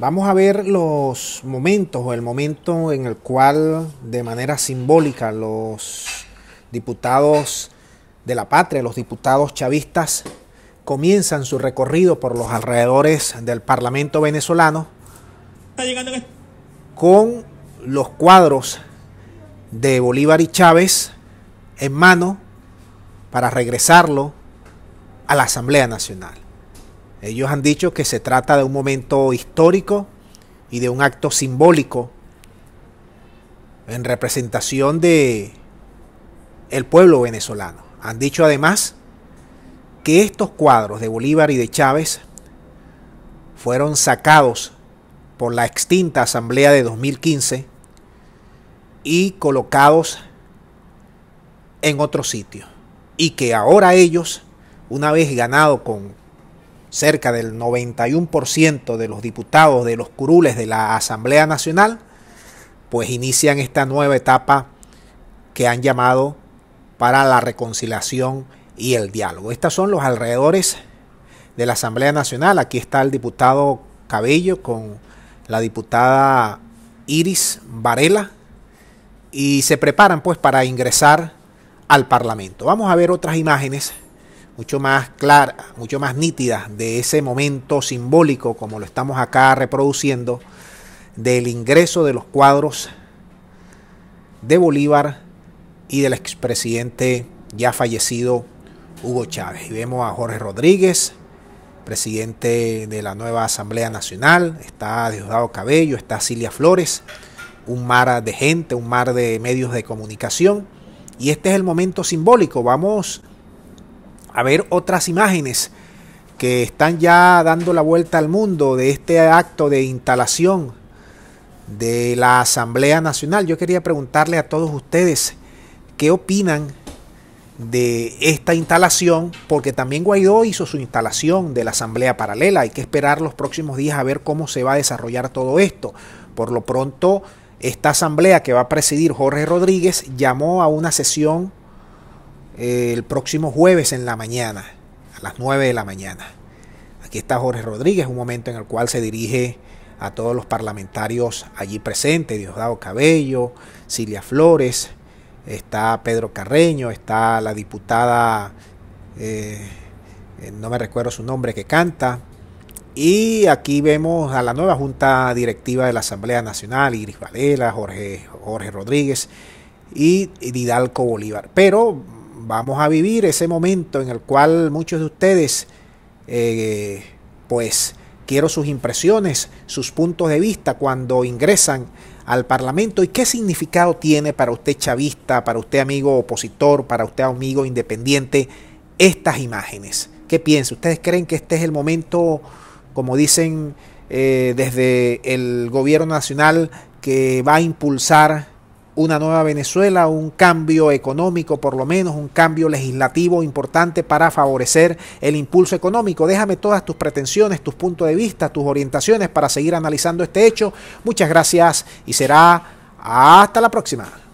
Vamos a ver los momentos o el momento en el cual de manera simbólica los diputados de la patria, los diputados chavistas, comienzan su recorrido por los alrededores del Parlamento venezolano con los cuadros de Bolívar y Chávez en mano para regresarlo a la Asamblea Nacional. Ellos han dicho que se trata de un momento histórico y de un acto simbólico en representación de el pueblo venezolano. Han dicho además que estos cuadros de Bolívar y de Chávez fueron sacados por la extinta asamblea de 2015 y colocados en otro sitio. Y que ahora ellos, una vez ganado con cerca del 91% de los diputados de los curules de la Asamblea Nacional, pues inician esta nueva etapa que han llamado para la reconciliación y el diálogo. Estas son los alrededores de la Asamblea Nacional. Aquí está el diputado Cabello con la diputada Iris Varela y se preparan pues para ingresar al Parlamento. Vamos a ver otras imágenes mucho más clara, mucho más nítida de ese momento simbólico como lo estamos acá reproduciendo, del ingreso de los cuadros de Bolívar y del expresidente ya fallecido Hugo Chávez. Y vemos a Jorge Rodríguez, presidente de la nueva Asamblea Nacional, está Diosdado Cabello, está Cilia Flores, un mar de gente, un mar de medios de comunicación. Y este es el momento simbólico. Vamos a ver otras imágenes que están ya dando la vuelta al mundo de este acto de instalación de la Asamblea Nacional. Yo quería preguntarle a todos ustedes qué opinan de esta instalación, porque también Guaidó hizo su instalación de la Asamblea Paralela. Hay que esperar los próximos días a ver cómo se va a desarrollar todo esto. Por lo pronto, esta asamblea que va a presidir Jorge Rodríguez llamó a una sesión eh, el próximo jueves en la mañana, a las 9 de la mañana. Aquí está Jorge Rodríguez, un momento en el cual se dirige a todos los parlamentarios allí presentes, Diosdado Cabello, Cilia Flores, está Pedro Carreño, está la diputada, eh, eh, no me recuerdo su nombre, que canta. Y aquí vemos a la nueva Junta Directiva de la Asamblea Nacional, Iris Varela, Jorge, Jorge Rodríguez y Didalco Bolívar. Pero vamos a vivir ese momento en el cual muchos de ustedes, eh, pues, quiero sus impresiones, sus puntos de vista cuando ingresan al Parlamento y qué significado tiene para usted chavista, para usted amigo opositor, para usted amigo independiente, estas imágenes. ¿Qué piensa? ¿Ustedes creen que este es el momento, como dicen eh, desde el gobierno nacional, que va a impulsar una nueva Venezuela, un cambio económico por lo menos, un cambio legislativo importante para favorecer el impulso económico. Déjame todas tus pretensiones, tus puntos de vista, tus orientaciones para seguir analizando este hecho. Muchas gracias y será hasta la próxima.